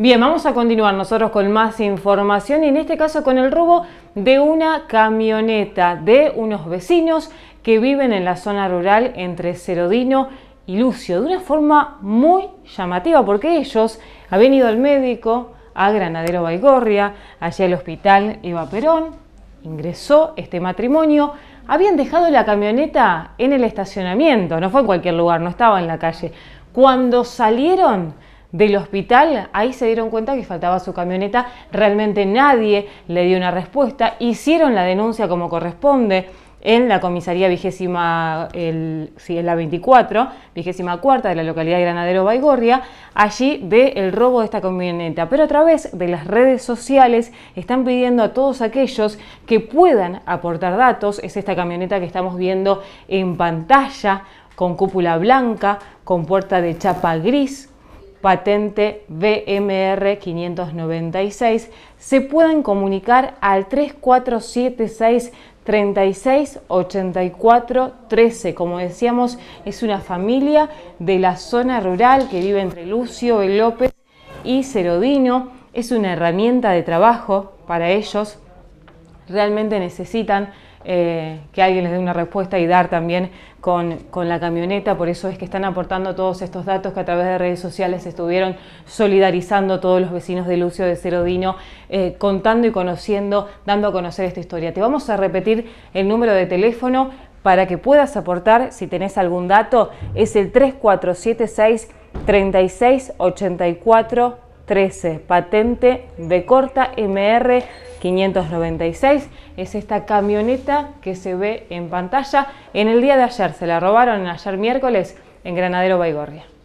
Bien, vamos a continuar nosotros con más información y en este caso con el robo de una camioneta de unos vecinos que viven en la zona rural entre Cerodino y Lucio, de una forma muy llamativa porque ellos habían ido al médico, a Granadero Baigorria, allí al hospital Eva Perón, ingresó este matrimonio, habían dejado la camioneta en el estacionamiento, no fue en cualquier lugar, no estaba en la calle. Cuando salieron del hospital, ahí se dieron cuenta que faltaba su camioneta, realmente nadie le dio una respuesta, hicieron la denuncia como corresponde en la comisaría vigésima, el, la 24, vigésima cuarta de la localidad de Granadero Baigorria, allí ve el robo de esta camioneta. Pero a través de las redes sociales están pidiendo a todos aquellos que puedan aportar datos, es esta camioneta que estamos viendo en pantalla, con cúpula blanca, con puerta de chapa gris, patente BMR 596 se pueden comunicar al 3476 36 84 13. Como decíamos, es una familia de la zona rural que vive entre Lucio, López y Cerodino. Es una herramienta de trabajo para ellos. Realmente necesitan eh, que alguien les dé una respuesta y dar también con, la camioneta. Por eso es que están aportando todos estos datos que a través de redes sociales estuvieron solidarizando todos los vecinos de Lucio de Cerodino, eh, contando y conociendo, dando a conocer esta historia. Te vamos a repetir el número de teléfono para que puedas aportar, si tenés algún dato, es el 3476 3684 13, patente de corta MR 596. Es esta camioneta que se ve en pantalla. En el día de ayer se la robaron, ayer miércoles, en Granadero Baigorria.